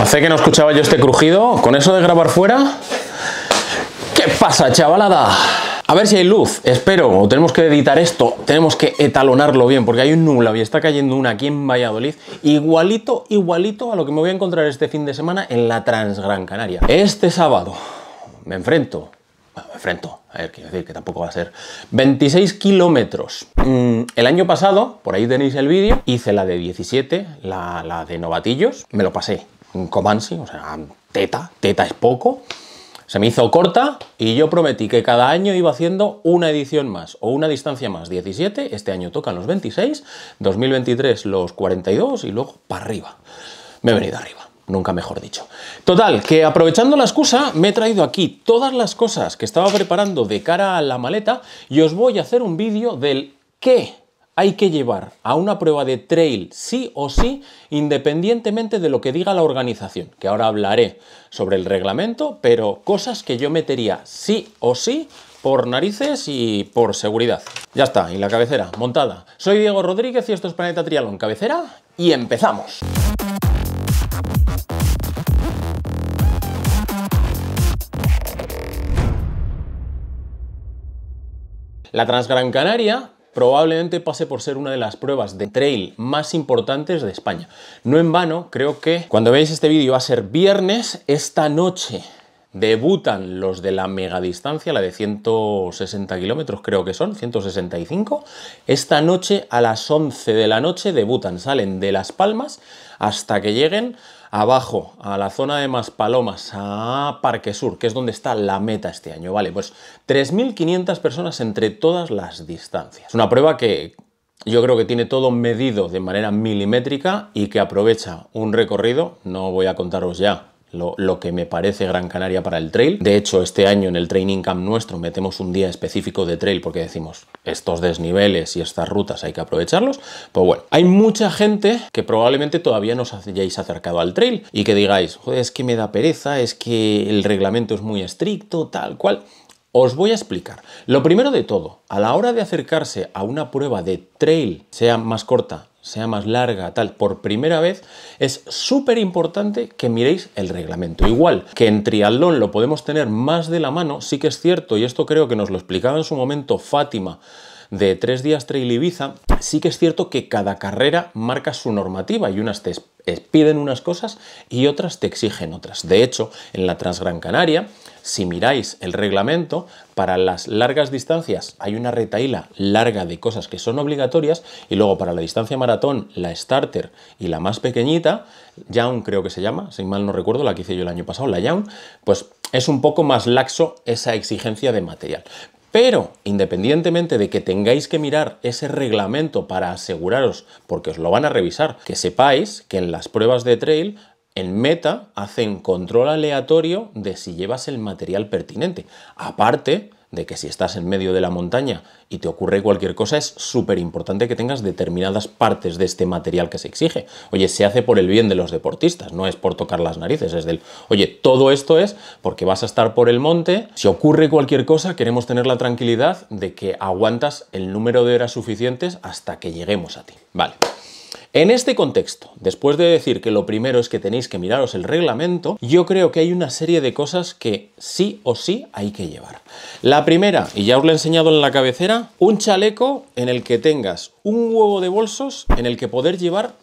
Hace que no escuchaba yo este crujido. Con eso de grabar fuera. ¿Qué pasa, chavalada? A ver si hay luz, espero, tenemos que editar esto, tenemos que etalonarlo bien, porque hay un nula y está cayendo una aquí en Valladolid, igualito, igualito a lo que me voy a encontrar este fin de semana en la Transgran Canaria. Este sábado me enfrento, bueno, me enfrento, a ver, quiero decir que tampoco va a ser, 26 kilómetros. Mm, el año pasado, por ahí tenéis el vídeo, hice la de 17, la de novatillos, me lo pasé, Comansi, o sea, teta, teta es poco, se me hizo corta y yo prometí que cada año iba haciendo una edición más o una distancia más, 17, este año tocan los 26, 2023 los 42 y luego para arriba. Me he venido arriba, nunca mejor dicho. Total, que aprovechando la excusa me he traído aquí todas las cosas que estaba preparando de cara a la maleta y os voy a hacer un vídeo del qué hay que llevar a una prueba de trail sí o sí, independientemente de lo que diga la organización, que ahora hablaré sobre el reglamento, pero cosas que yo metería sí o sí por narices y por seguridad. Ya está, y la cabecera montada. Soy Diego Rodríguez y esto es Planeta Trialón Cabecera y empezamos. La Transgran Canaria probablemente pase por ser una de las pruebas de trail más importantes de España. No en vano, creo que cuando veáis este vídeo va a ser viernes esta noche. Debutan los de la megadistancia, la de 160 kilómetros creo que son, 165. Esta noche a las 11 de la noche debutan, salen de Las Palmas hasta que lleguen abajo, a la zona de Maspalomas, a Parque Sur, que es donde está la meta este año. Vale, pues 3.500 personas entre todas las distancias. Una prueba que yo creo que tiene todo medido de manera milimétrica y que aprovecha un recorrido, no voy a contaros ya lo, que me parece Gran Canaria para el trail. De hecho, este año en el training camp nuestro metemos un día específico de trail porque decimos, estos desniveles y estas rutas hay que aprovecharlos. Pues bueno, hay mucha gente que probablemente todavía no os hayáis acercado al trail y que digáis, Joder, es que me da pereza, es que el reglamento es muy estricto, tal cual. Os voy a explicar. Lo primero de todo, a la hora de acercarse a una prueba de trail, sea más corta sea más larga, tal, por primera vez, es súper importante que miréis el reglamento. Igual que en triatlón lo podemos tener más de la mano, sí que es cierto, y esto creo que nos lo explicaba en su momento Fátima, de tres días Trail Ibiza, sí que es cierto que cada carrera marca su normativa y unas te piden unas cosas y otras te exigen otras. De hecho, en la Transgran Canaria, si miráis el reglamento, para las largas distancias hay una retaíla larga de cosas que son obligatorias y luego para la distancia maratón, la starter y la más pequeñita, Young creo que se llama, si mal no recuerdo, la que hice yo el año pasado, la Young, pues es un poco más laxo esa exigencia de material. Pero independientemente de que tengáis que mirar ese reglamento para aseguraros, porque os lo van a revisar, que sepáis que en las pruebas de trail en Meta hacen control aleatorio de si llevas el material pertinente. Aparte de que si estás en medio de la montaña y te ocurre cualquier cosa, es súper importante que tengas determinadas partes de este material que se exige. Oye, se hace por el bien de los deportistas, no es por tocar las narices, es del, oye, todo esto es porque vas a estar por el monte, si ocurre cualquier cosa, queremos tener la tranquilidad de que aguantas el número de horas suficientes hasta que lleguemos a ti. Vale. En este contexto, después de decir que lo primero es que tenéis que miraros el reglamento, yo creo que hay una serie de cosas que sí o sí hay que llevar. La primera, y ya os lo he enseñado en la cabecera, un chaleco en el que tengas un huevo de bolsos en el que poder llevar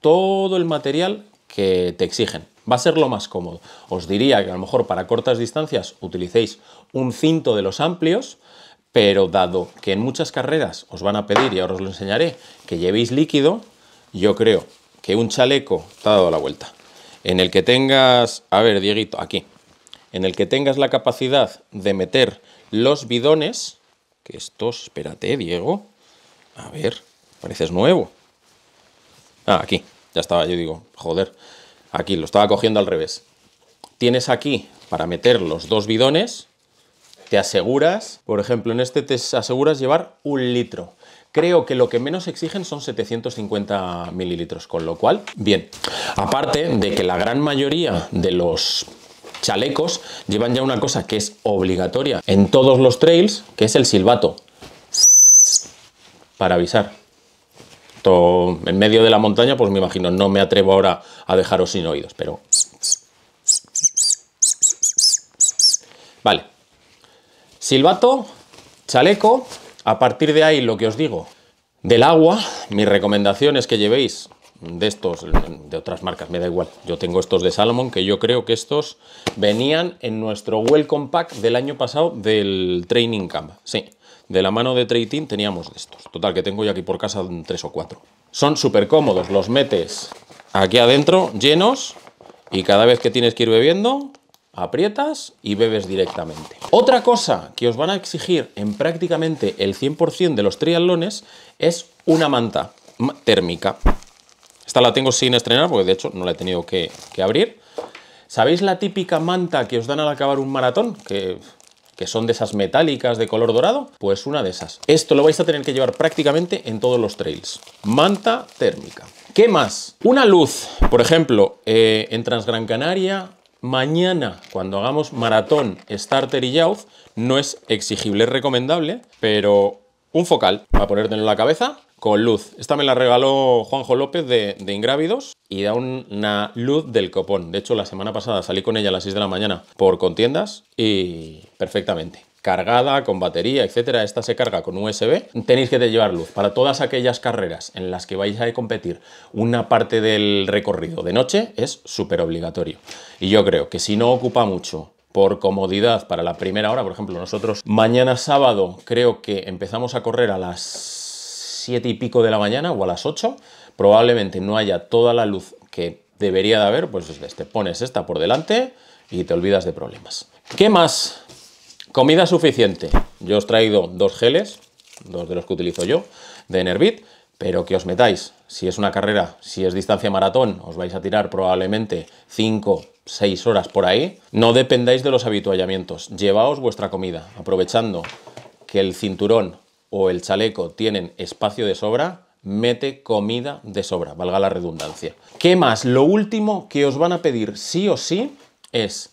todo el material que te exigen. Va a ser lo más cómodo. Os diría que a lo mejor para cortas distancias utilicéis un cinto de los amplios, pero dado que en muchas carreras os van a pedir, y ahora os lo enseñaré, que llevéis líquido, yo creo que un chaleco te ha dado la vuelta. En el que tengas, a ver, Dieguito, aquí. En el que tengas la capacidad de meter los bidones, que estos, espérate, Diego. A ver, pareces nuevo. Ah, aquí. Ya estaba, yo digo, joder. Aquí, lo estaba cogiendo al revés. Tienes aquí para meter los dos bidones, te aseguras, por ejemplo, en este te aseguras llevar un litro. Creo que lo que menos exigen son 750 mililitros, con lo cual, bien. Aparte de que la gran mayoría de los chalecos llevan ya una cosa que es obligatoria en todos los trails, que es el silbato. Para avisar. Todo en medio de la montaña, pues me imagino, no me atrevo ahora a dejaros sin oídos, pero... Vale. Silbato, chaleco a partir de ahí, lo que os digo, del agua, mi recomendación es que llevéis de estos, de otras marcas, me da igual. Yo tengo estos de Salomon, que yo creo que estos venían en nuestro Welcome Pack del año pasado del Training Camp. Sí, de la mano de Training teníamos de estos. Total, que tengo yo aquí por casa tres o cuatro. Son súper cómodos, los metes aquí adentro, llenos, y cada vez que tienes que ir bebiendo, aprietas y bebes directamente. Otra cosa que os van a exigir en prácticamente el 100% de los triatlones es una manta térmica. Esta la tengo sin estrenar porque de hecho no la he tenido que, abrir. ¿Sabéis la típica manta que os dan al acabar un maratón? Que, son de esas metálicas de color dorado. Pues una de esas. Esto lo vais a tener que llevar prácticamente en todos los trails. Manta térmica. ¿Qué más? Una luz, por ejemplo, eh, en Transgran Canaria mañana, cuando hagamos maratón starter y youth, no es exigible, es recomendable, pero un focal para ponerte en la cabeza con luz. Esta me la regaló Juanjo López de, Ingrávidos y da una luz del copón. De hecho, la semana pasada salí con ella a las 6 de la mañana por contiendas y perfectamente cargada, con batería, etcétera. Esta se carga con USB. Tenéis que llevar luz. Para todas aquellas carreras en las que vais a competir una parte del recorrido de noche es súper obligatorio. Y yo creo que si no ocupa mucho por comodidad para la primera hora, por ejemplo, nosotros mañana sábado creo que empezamos a correr a las 7 y pico de la mañana o a las 8, probablemente no haya toda la luz que debería de haber, pues, pues te pones esta por delante y te olvidas de problemas. ¿Qué más? Comida suficiente. Yo os he traído dos geles, dos de los que utilizo yo, de Nervit, pero que os metáis. Si es una carrera, si es distancia maratón, os vais a tirar probablemente 5, 6 horas por ahí. No dependáis de los habituallamientos. Llevaos vuestra comida, aprovechando que el cinturón o el chaleco tienen espacio de sobra, mete comida de sobra, valga la redundancia. ¿Qué más? Lo último que os van a pedir sí o sí es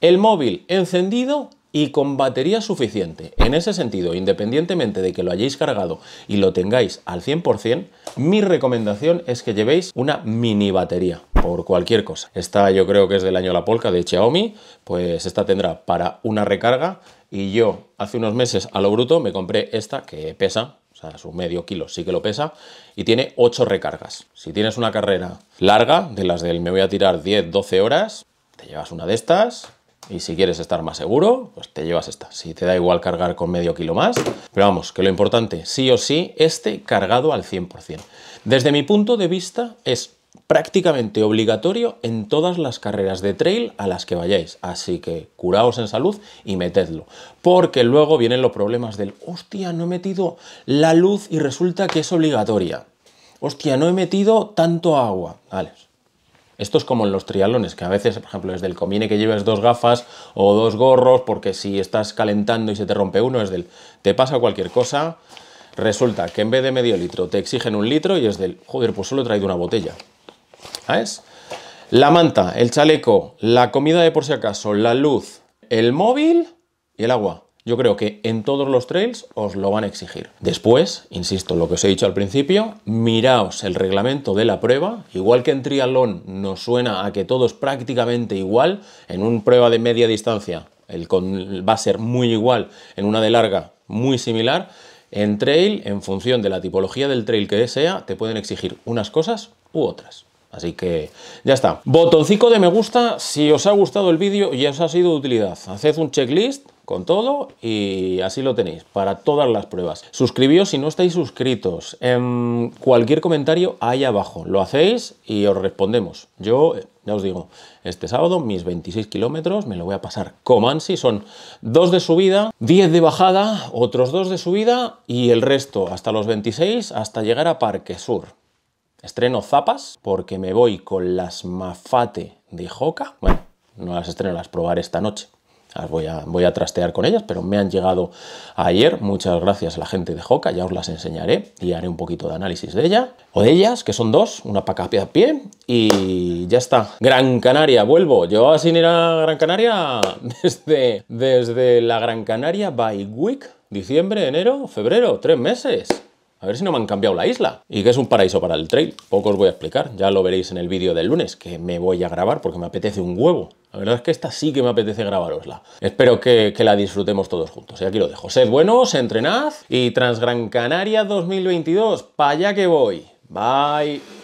el móvil encendido y con batería suficiente. En ese sentido, independientemente de que lo hayáis cargado y lo tengáis al 100%, mi recomendación es que llevéis una mini batería por cualquier cosa. Esta yo creo que es del año La polca de Xiaomi, pues esta tendrá para una recarga y yo hace unos meses a lo bruto me compré esta que pesa o sea, su medio kilo sí que lo pesa, y tiene 8 recargas. Si tienes una carrera larga, de las del me voy a tirar 10, 12 horas, te llevas una de estas, y si quieres estar más seguro, pues te llevas esta. Si te da igual cargar con medio kilo más. Pero vamos, que lo importante, sí o sí, este cargado al 100%. Desde mi punto de vista, es prácticamente obligatorio en todas las carreras de trail a las que vayáis. Así que curaos en salud y metedlo. Porque luego vienen los problemas del, hostia, no he metido la luz y resulta que es obligatoria. Hostia, no he metido tanto agua. Vale, esto es como en los trialones, que a veces, por ejemplo, es del comine que lleves dos gafas o dos gorros, porque si estás calentando y se te rompe uno, es del te pasa cualquier cosa. Resulta que en vez de medio litro te exigen un litro y es del joder, pues solo he traído una botella. ¿Sabes? La manta, el chaleco, la comida de por si acaso, la luz, el móvil y el agua yo creo que en todos los trails os lo van a exigir. Después, insisto, lo que os he dicho al principio, miraos el reglamento de la prueba. Igual que en triatlón nos suena a que todo es prácticamente igual, en una prueba de media distancia el va a ser muy igual, en una de larga muy similar. En trail, en función de la tipología del trail que sea, te pueden exigir unas cosas u otras. Así que ya está. Botoncito de me gusta si os ha gustado el vídeo y os ha sido de utilidad. Haced un checklist con todo y así lo tenéis para todas las pruebas. Suscribíos si no estáis suscritos. En em, cualquier comentario ahí abajo lo hacéis y os respondemos. Yo ya os digo, este sábado mis 26 kilómetros me lo voy a pasar como ansi. Son dos de subida, 10 de bajada, otros dos de subida y el resto hasta los 26 hasta llegar a Parque Sur. Estreno zapas porque me voy con las mafate de Joca. Bueno, no las estreno, las probaré esta noche voy a, voy a trastear con ellas, pero me han llegado ayer. Muchas gracias a la gente de Joca, ya os las enseñaré y haré un poquito de análisis de ella. O de ellas, que son dos, una para a pie y ya está. Gran Canaria, vuelvo. Yo sin ir a Gran Canaria desde, desde la Gran Canaria by Week. Diciembre, enero, febrero, tres meses. A ver si no me han cambiado la isla. Y que es un paraíso para el trail. Poco os voy a explicar. Ya lo veréis en el vídeo del lunes, que me voy a grabar porque me apetece un huevo. La verdad es que esta sí que me apetece grabarosla. Espero que, la disfrutemos todos juntos. Y ¿eh? aquí lo dejo. Sed buenos, entrenad. Y Transgran Gran Canaria 2022, para allá que voy. Bye.